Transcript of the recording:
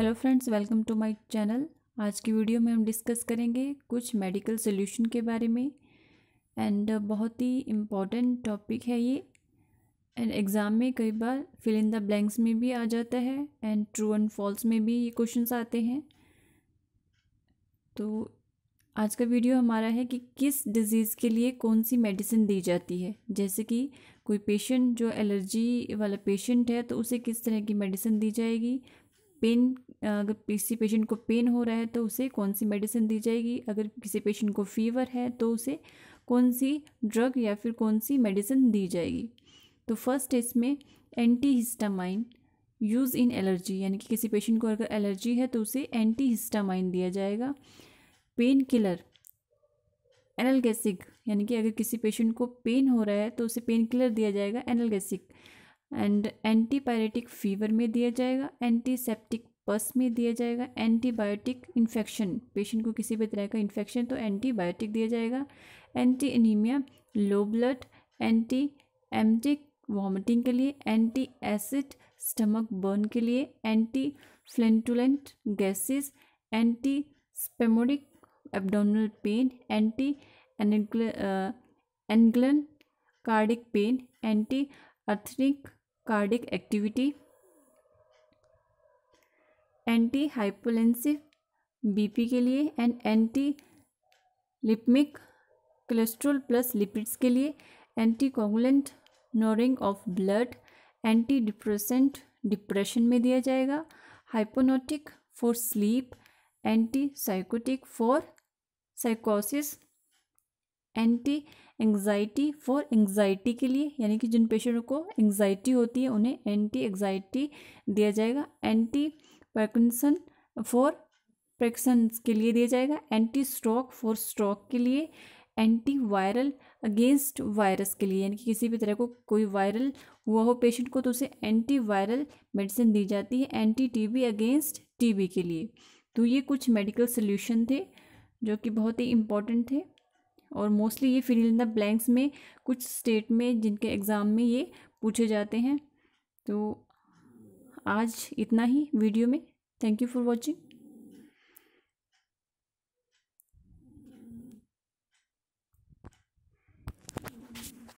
hello friends welcome to my channel आज की video में हम डिस्कस करेंगे कुछ मेडिकल सोल्यूशन के बारे में एंड बहुत ही इम्पॉर्टेंट टॉपिक है ये एंड एग्ज़ाम में कई बार फिल इन द ब्लैंक्स में भी आ जाता है एंड ट्रू एंड फॉल्स में भी ये क्वेश्चन आते हैं तो आज का वीडियो हमारा है कि किस डिज़ीज़ के लिए कौन सी मेडिसिन दी जाती है जैसे कि कोई पेशेंट जो एलर्जी वाला पेशेंट है तो उसे किस तरह की मेडिसिन दी जाएगी पेन अगर किसी पेशेंट को पेन हो रहा है तो उसे कौन सी मेडिसिन दी जाएगी अगर किसी पेशेंट को फीवर है तो उसे कौन सी ड्रग या फिर कौन सी मेडिसिन दी जाएगी तो फर्स्ट इसमें anti histamine use in allergy यानी कि किसी पेशेंट को अगर एलर्जी है तो उसे एंटी हिस्टामाइन दिया जाएगा पेन किलर एनलगेसिक यानी कि अगर किसी पेशेंट को पेन हो रहा है तो उसे पेन किलर दिया जाएगा एनलगेसिक एंड एंटीपायरेटिक फीवर में दिया जाएगा एंटीसेप्टिक पस में दिया जाएगा एंटीबायोटिक इन्फेक्शन पेशेंट को किसी भी तरह का इन्फेक्शन तो एंटीबायोटिक दिया जाएगा anti anaemia low blood anti emetic vomiting के लिए एंटी एसिड स्टमक बर्न के लिए anti flatulent gases anti spasmodic abdominal pain anti एनग्लन cardiac pain anti arrhythmic cardiac activity anti hypotensive BP के लिए and anti lipemic cholesterol plus lipids के लिए anti coagulant lowering of blood anti depressant depression में दिया जाएगा hypnotic for sleep anti psychotic for साइकोसिस anti anxiety for anxiety के लिए यानी कि जिन पेशेंटों को एंग्जाइटी होती है उन्हें एंटी एंग्जाइटी दिया जाएगा एंटी पैकसन फॉर प्रेक्सन्स के लिए दिया जाएगा एंटी स्ट्रोक फॉर स्ट्रोक के लिए एंटी वायरल अगेंस्ट वायरस के लिए यानी कि किसी भी तरह को कोई वायरल हुआ हो पेशेंट को तो उसे एंटी वायरल मेडिसिन दी जाती है एंटी टीबी अगेंस्ट टीबी के लिए तो ये कुछ मेडिकल सोल्यूशन थे जो कि बहुत ही इंपॉर्टेंट थे और मोस्टली ये फिल इन द ब्लैंक्स में कुछ स्टेट में जिनके एग्ज़ाम में ये पूछे जाते हैं तो आज इतना ही वीडियो में थैंक यू फॉर वॉचिंग